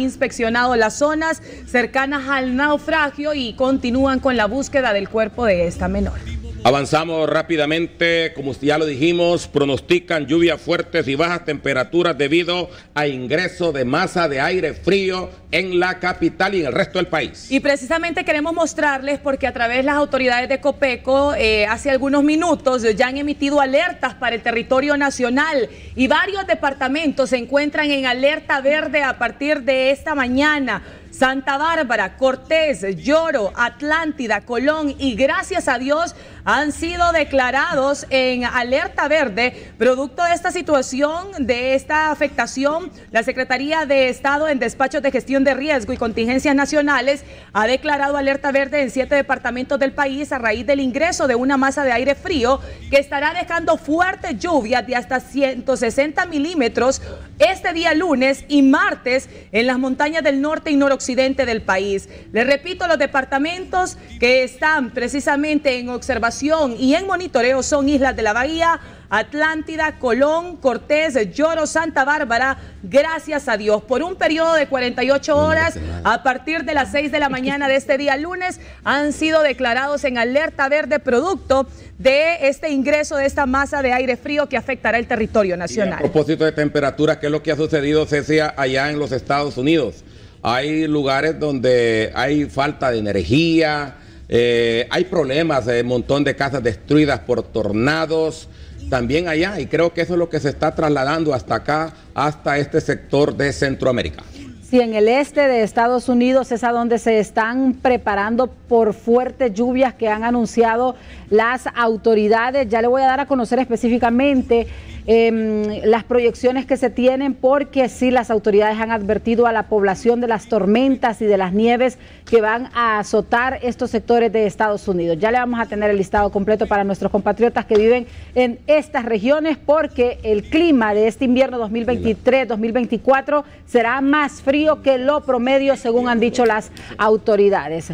inspeccionado las zonas cercanas al naufragio y continúan con la búsqueda del cuerpo de esta menor. Avanzamos rápidamente, como ya lo dijimos, pronostican lluvias fuertes y bajas temperaturas debido a ingreso de masa de aire frío en la capital y en el resto del país. Y precisamente queremos mostrarles porque a través de las autoridades de Copeco eh, hace algunos minutos ya han emitido alertas para el territorio nacional y varios departamentos se encuentran en alerta verde a partir de esta mañana Santa Bárbara, Cortés, Lloro, Atlántida, Colón y gracias a Dios han sido declarados en alerta verde. Producto de esta situación, de esta afectación, la Secretaría de Estado en despachos de gestión de riesgo y contingencias nacionales ha declarado alerta verde en siete departamentos del país a raíz del ingreso de una masa de aire frío que estará dejando fuertes lluvias de hasta 160 milímetros este día lunes y martes en las montañas del norte y noroeste occidente del país. Les repito, los departamentos que están precisamente en observación y en monitoreo son Islas de la Bahía, Atlántida, Colón, Cortés, Lloro, Santa Bárbara, gracias a Dios, por un periodo de 48 horas a partir de las 6 de la mañana de este día lunes, han sido declarados en alerta verde producto de este ingreso de esta masa de aire frío que afectará el territorio nacional. a propósito de temperatura, ¿qué es lo que ha sucedido, Cecia, allá en los Estados Unidos? hay lugares donde hay falta de energía, eh, hay problemas, un montón de casas destruidas por tornados, también allá, y creo que eso es lo que se está trasladando hasta acá, hasta este sector de Centroamérica. sí, en el este de Estados Unidos es a donde se están preparando por fuertes lluvias que han anunciado las autoridades. Ya le voy a dar a conocer específicamente Em, las proyecciones que se tienen, porque sí las autoridades han advertido a la población de las tormentas y de las nieves que van a azotar estos sectores de Estados Unidos. Ya le vamos a tener el listado completo para nuestros compatriotas que viven en estas regiones, porque el clima de este invierno 2023-2024 será más frío que lo promedio, según han dicho las autoridades.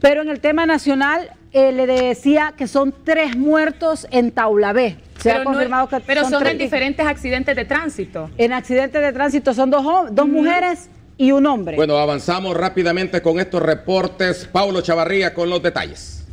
Pero en el tema nacional, eh, le decía que son tres muertos en Taula B. Se pero ha confirmado que pero son, en diferentes accidentes de tránsito. En accidentes de tránsito son dos, dos mujeres y un hombre. Bueno, avanzamos rápidamente con estos reportes. Paulo Chavarría con los detalles.